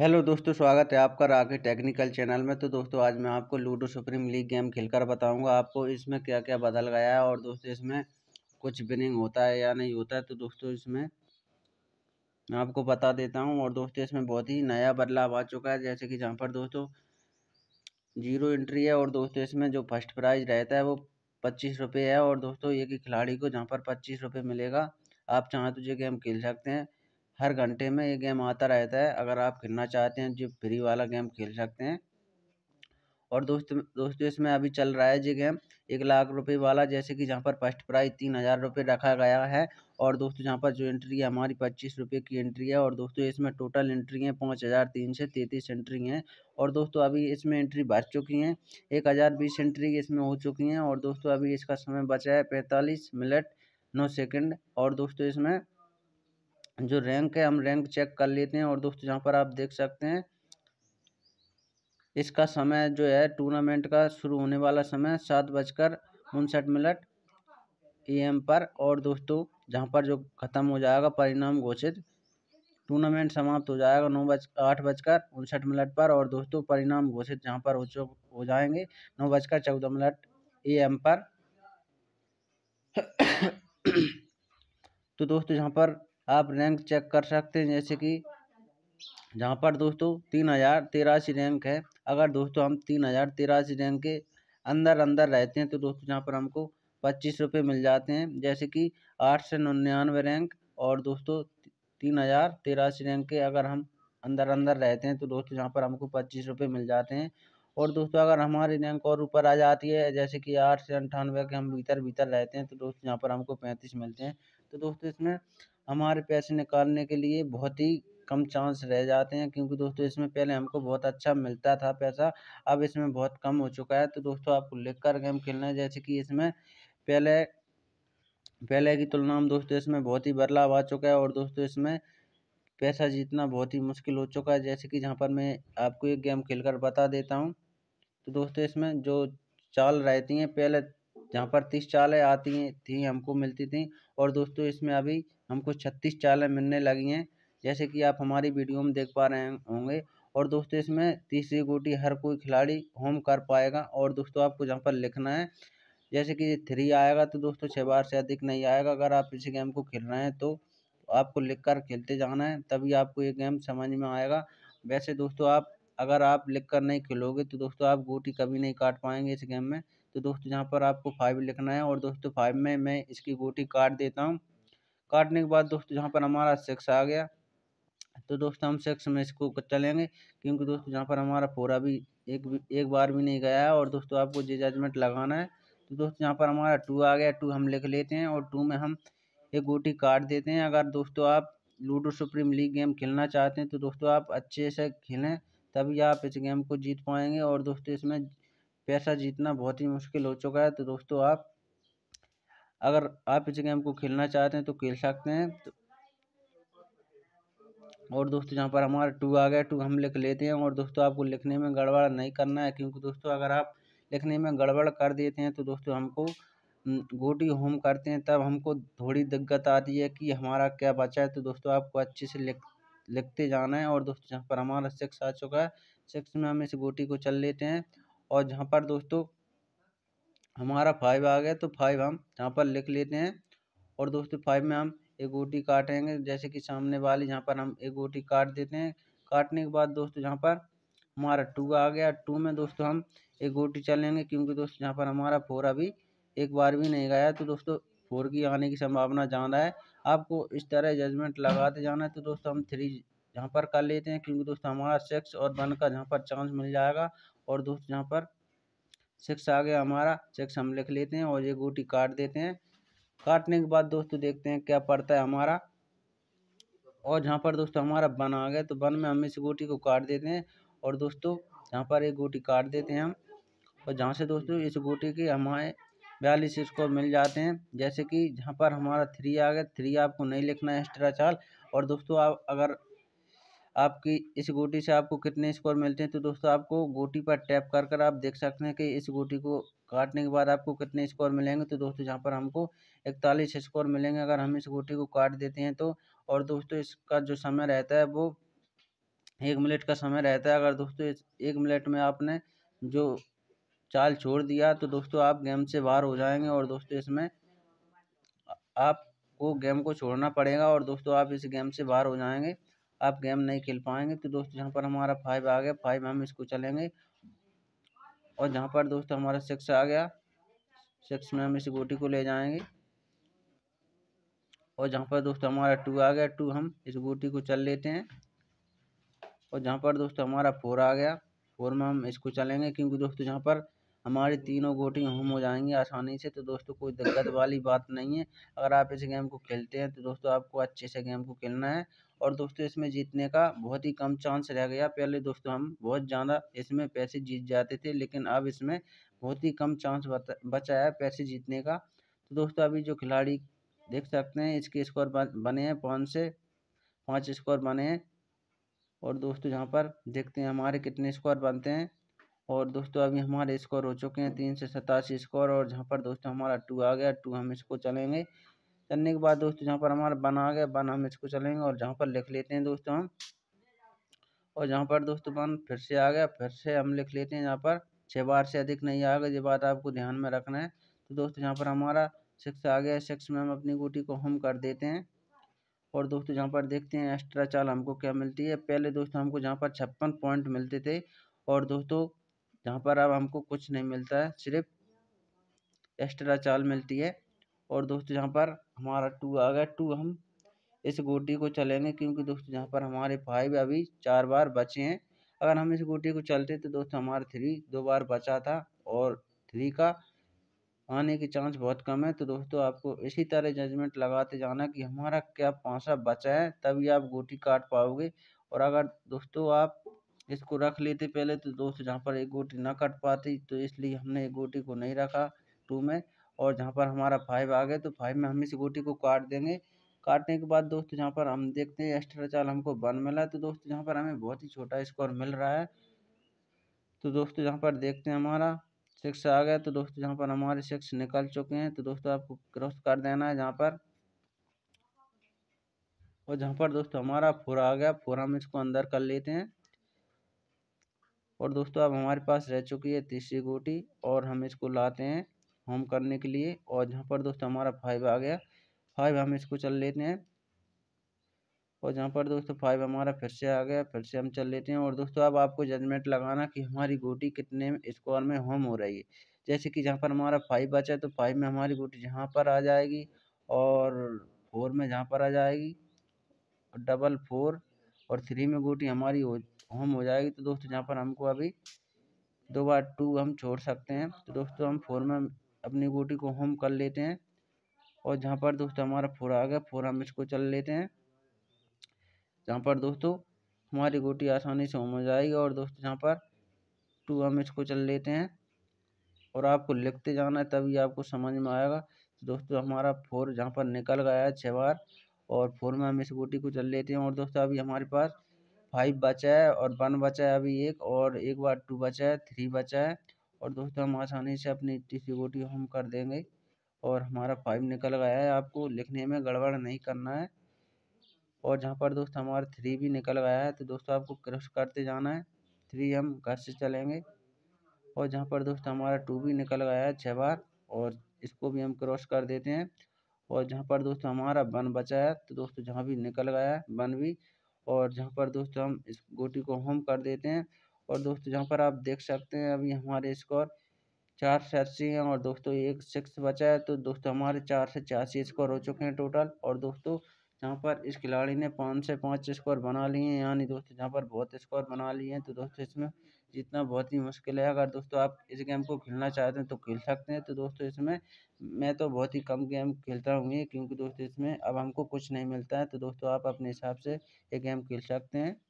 hello दोस्तों स्वागत है आपका राके टेक्निकल चैनल में तो दोस्तों आज मैं आपको लूडो सुप्रीम लीग गेम खेलकर बताऊंगा आपको इसमें क्या क्या बदल गया है और दोस्तों इसमें कुछ विनिंग होता है या नहीं होता है तो दोस्तों इसमें मैं आपको बता देता हूं और दोस्तों इसमें बहुत ही नया बदलाव आ चुका है जैसे कि जहाँ पर दोस्तों जीरो एंट्री है और दोस्तों इसमें जो फर्स्ट प्राइज़ रहता है वो पच्चीस रुपये है और दोस्तों एक खिलाड़ी को जहाँ पर पच्चीस रुपये मिलेगा आप चाहें तो ये गेम खेल सकते हैं हर घंटे में ये गेम आता रहता है अगर आप खेलना चाहते हैं जो फ्री वाला गेम खेल सकते हैं और दोस्त दोस्तों इसमें अभी चल रहा है जी गेम एक लाख रुपए वाला जैसे कि जहाँ पर फर्स्ट प्राइज तीन हज़ार रुपये रखा गया है और दोस्तों जहाँ पर जो एंट्री है हमारी पच्चीस रुपये की एंट्री है और दोस्तों इसमें टोटल एंट्री हैं पाँच हज़ार तीन से तैंतीस एंट्री हैं और दोस्तों अभी इसमें एंट्री भर चुकी हैं एक हज़ार बीस एंट्री इसमें हो चुकी हैं और दोस्तों अभी इसका समय बचा है पैंतालीस मिनट नौ सेकेंड और दोस्तों इसमें जो रैंक है हम रैंक चेक कर लेते हैं और दोस्तों यहाँ पर आप देख सकते हैं इसका समय जो है टूर्नामेंट का शुरू होने वाला समय सात बजकर उनसठ मिनट ए पर और दोस्तों जहाँ पर जो ख़त्म हो जाएगा परिणाम घोषित टूर्नामेंट समाप्त हो जाएगा नौ बज आठ बजकर उनसठ मिनट पर और दोस्तों परिणाम घोषित जहाँ पर हो हो जाएंगे नौ बजकर चौदह मिनट ए पर तो दोस्तों यहाँ पर आप रैंक चेक कर सकते हैं जैसे कि जहाँ पर दोस्तों तीन हज़ार तिरासी रैंक है अगर दोस्तों हम तीन हज़ार तिरासी रैंक के अंदर अंदर रहते हैं तो दोस्तों जहाँ पर हमको पच्चीस रुपये मिल जाते हैं जैसे कि आठ सौ निन्यानवे रैंक और दोस्तों तीन हज़ार तिरासी रैंक के अगर हम अंदर अंदर रहते हैं तो दोस्तों यहाँ पर हमको पच्चीस रुपये मिल जाते हैं और दोस्तों अगर हमारी रैंक और ऊपर आ जाती है जैसे कि आठ से अंठानवे के हम भीतर भीतर रहते हैं तो दोस्तों यहाँ पर हमको पैंतीस मिलते हैं तो दोस्तों इसमें हमारे पैसे निकालने के लिए बहुत ही कम चांस रह जाते हैं क्योंकि दोस्तों इसमें पहले हमको बहुत अच्छा मिलता था पैसा अब इसमें बहुत कम हो चुका है तो दोस्तों आपको लिख कर गेम खेलना है जैसे कि इसमें पहले पहले की तुलना में दोस्तों इसमें बहुत ही बदलाव आ चुका है और दोस्तों इसमें पैसा जीतना बहुत ही मुश्किल हो चुका है जैसे कि जहाँ पर मैं आपको एक गेम खेल कर बता देता हूँ तो दोस्तों इसमें जो चाल रहती हैं पहले जहाँ पर तीस चालें आती थी हमको मिलती थी और दोस्तों इसमें अभी हमको छत्तीस चालें मिलने लगी हैं जैसे कि आप हमारी वीडियो में देख पा रहे होंगे और दोस्तों इसमें तीसरी गोटी हर कोई खिलाड़ी होम कर पाएगा और दोस्तों आपको जहाँ पर लिखना है जैसे कि थ्री आएगा तो दोस्तों छः बार से अधिक नहीं आएगा अगर आप इसी गेम को खेल रहे हैं तो आपको लिख कर खेलते जाना है तभी आपको ये गेम समझ में आएगा वैसे दोस्तों आप अगर आप लिख कर नहीं खेलोगे तो दोस्तों आप गोटी कभी नहीं काट पाएंगे इस गेम में तो दोस्तों यहाँ पर आपको फाइव लिखना है और दोस्तों फाइव में मैं इसकी गोटी काट देता हूँ काटने के बाद दोस्तों जहाँ पर हमारा सेक्स आ गया तो दोस्तों हम सेक्स में इसको चलेंगे क्योंकि दोस्तों जहाँ पर हमारा पूरा भी एक भी एक बार भी नहीं गया है और दोस्तों आपको जे जजमेंट लगाना है तो दोस्तों यहाँ पर हमारा टू आ गया टू हम लिख लेते हैं और टू में हम एक गोटी काट देते हैं अगर दोस्तों आप लूडो सुप्रीम लीग गेम खेलना चाहते हैं तो दोस्तों आप अच्छे से खेलें तभी आप इस गेम को जीत पाएंगे और दोस्तों इसमें पैसा जीतना बहुत ही मुश्किल हो चुका है तो दोस्तों आप अगर आप इस गेम को खेलना चाहते हैं तो खेल सकते हैं तो और दोस्तों यहाँ पर हमारा टू आ गया टू हम लिख लेते हैं और दोस्तों आपको लिखने में गड़बड़ नहीं करना है क्योंकि दोस्तों अगर आप लिखने में गड़बड़ कर देते हैं तो दोस्तों हमको गोटी होम करते हैं तब हमको थोड़ी दिक्कत आती है कि हमारा क्या बचा है तो दोस्तों आपको अच्छे से लिख लिखते जाना है और दोस्तों जहाँ पर हमारा सिक्स आ चुका है सिक्स में हम इस गोटी को चल लेते हैं और जहाँ पर दोस्तों हमारा फाइव आ गया तो फाइव हम यहाँ पर लिख लेते हैं और दोस्तों फाइव में हम एक गोटी काटेंगे जैसे कि सामने वाली यहाँ पर हम एक गोटी काट देते हैं काटने के बाद दोस्तों यहाँ पर हमारा टू आ गया टू में दोस्तों हम एक गोटी चलेंगे क्योंकि दोस्तों यहाँ पर हमारा फोर अभी एक बार भी नहीं गया तो दोस्तों फोर की आने की संभावना ज़्यादा है आपको इस तरह जजमेंट लगाते जाना है तो दोस्तों हम थ्री यहाँ पर कर लेते हैं क्योंकि दोस्तों हमारा सिक्स और वन का जहाँ पर चांस मिल जाएगा और दोस्तों यहाँ पर सिक्स आ गया हमारा सिक्स हम लिख लेते हैं और ये गोटी काट देते हैं काटने के बाद दोस्तों देखते हैं क्या पड़ता है हमारा और जहाँ पर दोस्तों हमारा वन आ गया तो वन में हम इस गोटी को काट देते हैं और दोस्तों जहाँ पर एक गोटी काट देते हैं हम और जहाँ से दोस्तों इस गोटी के हमारे बयालीस स्कोर मिल जाते हैं जैसे कि जहाँ पर हमारा थ्री आ गया थ्री आपको नहीं लिखना है एक्स्ट्रा चाल और दोस्तों आप अगर आपकी इस गोटी से आपको कितने स्कोर मिलते हैं तो दोस्तों आपको गोटी पर टैप कर कर आप देख सकते हैं कि इस गोटी को काटने के बाद आपको कितने स्कोर मिलेंगे तो दोस्तों यहाँ पर हमको इकतालीस स्कोर मिलेंगे अगर हम इस गोटी को काट देते हैं तो और दोस्तों इसका जो समय रहता है वो एक मिनट का समय रहता है अगर दोस्तों एक मिनट में आपने जो चाल छोड़ दिया तो दोस्तों आप गेम से बाहर हो जाएंगे और दोस्तों इसमें आपको गेम को छोड़ना पड़ेगा और दोस्तों आप इस गेम से बाहर हो जाएंगे आप गेम नहीं खेल पाएंगे तो दोस्त जहाँ पर हमारा फाइव आ गया फाइव हम इसको चलेंगे और जहाँ पर दोस्त हमारा सिक्स आ गया सिक्स में हम इस गोटी को ले जाएंगे और जहाँ पर दोस्त हमारा टू आ गया टू हम इस गोटी को चल लेते हैं और जहाँ पर दोस्त हमारा फोर आ गया फोर में हम इसको चलेंगे क्योंकि दोस्तों जहाँ पर हमारे तीनों गोटी हम हो जाएंगी आसानी से तो दोस्तों कोई दिक्कत वाली बात नहीं है अगर आप इस गेम को खेलते हैं तो दोस्तों आपको अच्छे से गेम को खेलना है और दोस्तों इसमें जीतने का बहुत ही कम चांस रह गया पहले दोस्तों हम बहुत ज़्यादा इसमें पैसे जीत जाते थे लेकिन अब इसमें बहुत ही कम चांस बचा है पैसे जीतने का तो दोस्तों अभी जो खिलाड़ी देख सकते हैं इसके स्कोर बने हैं पाँच से पाँच स्कोर बने हैं और दोस्तों यहाँ पर देखते हैं हमारे कितने स्कोर बनते हैं और दोस्तों अभी हमारे स्कोर हो चुके हैं तीन से सतासी स्कोर और जहाँ पर दोस्तों हमारा टू आ गया टू हम इसको चलेंगे चलने के बाद दोस्तों जहाँ पर हमारा बन आ गया बन हम इसको चलेंगे और जहाँ पर लिख लेते हैं दोस्तों हम और जहाँ पर दोस्तों बन फिर से आ गया फिर से हम लिख लेते हैं जहाँ पर छः बार से अधिक नहीं आएगा ये बात आपको ध्यान में रखना है तो दोस्तों यहाँ पर हमारा सिक्स आ गया सिक्स में हम अपनी गोटी को हम कर देते हैं और दोस्तों जहाँ पर देखते हैं एक्स्ट्रा चाल हमको क्या मिलती है पहले दोस्तों हमको जहाँ पर छप्पन पॉइंट मिलते थे और दोस्तों जहाँ पर अब हमको कुछ नहीं मिलता है सिर्फ एक्स्ट्रा चाल मिलती है और दोस्तों यहाँ पर हमारा टू आ गया टू हम इस गोटी को चलेंगे क्योंकि दोस्तों यहाँ पर हमारे फाइव अभी चार बार बचे हैं अगर हम इस गोटी को चलते तो दोस्तों हमारा थ्री दो बार बचा था और थ्री का आने के चांस बहुत कम है तो दोस्तों आपको इसी तरह जजमेंट लगाते जाना कि हमारा क्या पाँचा बचा है तभी आप गोटी काट पाओगे और अगर दोस्तों आप इसको रख लेते पहले तो दोस्त जहाँ पर एक गोटी ना कट पाती तो इसलिए हमने एक गोटी को नहीं रखा टू में और जहाँ पर हमारा फाइव आ गया तो फाइव में हम इस गोटी को काट देंगे काटने के बाद दोस्त जहाँ पर हम देखते हैं एक्स्ट्रा चाल हमको वन मिला तो दोस्त जहाँ पर हमें बहुत ही छोटा स्कोर मिल रहा है तो दोस्तों जहाँ पर देखते हैं हमारा सिक्स आ गया तो दोस्तों जहाँ पर हमारे सिक्स निकल चुके हैं तो दोस्तों आपको क्रॉस कर देना है जहाँ पर और जहाँ पर दोस्तों हमारा फोर आ गया फोर हम इसको अंदर कर लेते हैं और दोस्तों अब हमारे पास रह चुकी है तीसरी गोटी और हम इसको लाते हैं होम करने के लिए और जहाँ पर दोस्तों हमारा फाइव आ गया फाइव हम इसको चल लेते हैं और जहाँ पर दोस्तों फाइव हमारा फिर से आ गया फिर से हम चल लेते हैं और दोस्तों अब आपको जजमेंट लगाना कि हमारी गोटी कितने स्कोर में होम हो रही है जैसे कि जहाँ पर हमारा फाइव बचा है तो फाइव में हमारी गोटी जहाँ पर आ जाएगी और फोर में जहाँ पर आ जाएगी डबल फोर और थ्री में गोटी हमारी हो होम हो जाएगी तो दोस्तों यहाँ पर हमको अभी दो बार टू हम छोड़ सकते हैं तो दोस्तों हम फोर में अपनी गोटी को होम कर लेते हैं और जहाँ पर दोस्तों हमारा फोर आ गया फोर हम इसको चल लेते हैं जहाँ पर दोस्तों हमारी गोटी आसानी से होम हो जाएगी और दोस्तों जहाँ पर टू हम इसको चल लेते हैं और आपको लिखते जाना है तभी आपको समझ में आएगा तो दोस्तों हमारा फोर जहाँ पर निकल गया है छः बार और फोर में हम इस गोटी को चल लेते हैं और दोस्तों अभी हमारे पास फाइव बचा है और वन बचा है अभी एक और एक बार टू बचा है थ्री बचा है और दोस्तों हम आसानी से अपनी टिफ्टी गोटी हम कर देंगे और हमारा फाइव निकल गया है आपको लिखने में गड़बड़ नहीं करना है और जहाँ पर दोस्त हमारा थ्री भी निकल गया है तो दोस्तों आपको क्रश करते जाना है थ्री हम घर से चलेंगे और जहाँ पर दोस्त हमारा टू भी निकल गया है छः बार और इसको भी हम क्रॉस कर देते हैं और जहाँ पर दोस्त हमारा वन बचा है तो दोस्तों जहाँ भी निकल गया है वन भी और जहाँ पर दोस्तों हम इस गोटी को होम कर देते हैं और दोस्तों जहाँ पर आप देख सकते हैं अभी हमारे स्कोर चार छियासी हैं और दोस्तों एक सिक्स बचा है तो दोस्तों हमारे चार से छियासी स्कोर हो चुके हैं टोटल और दोस्तों जहाँ पर इस खिलाड़ी ने पाँच से पाँच स्कोर बना लिए हैं यानी दोस्तों जहाँ पर बहुत स्कोर बना लिए हैं तो दोस्तों इसमें जीतना बहुत ही मुश्किल है अगर दोस्तों आप इस गेम को खेलना चाहते हैं तो खेल सकते हैं तो दोस्तों इसमें मैं तो बहुत ही कम गेम खेलता हूँ क्योंकि दोस्तों इसमें अब हमको कुछ नहीं मिलता है तो दोस्तों आप अपने हिसाब से ये गेम खेल सकते हैं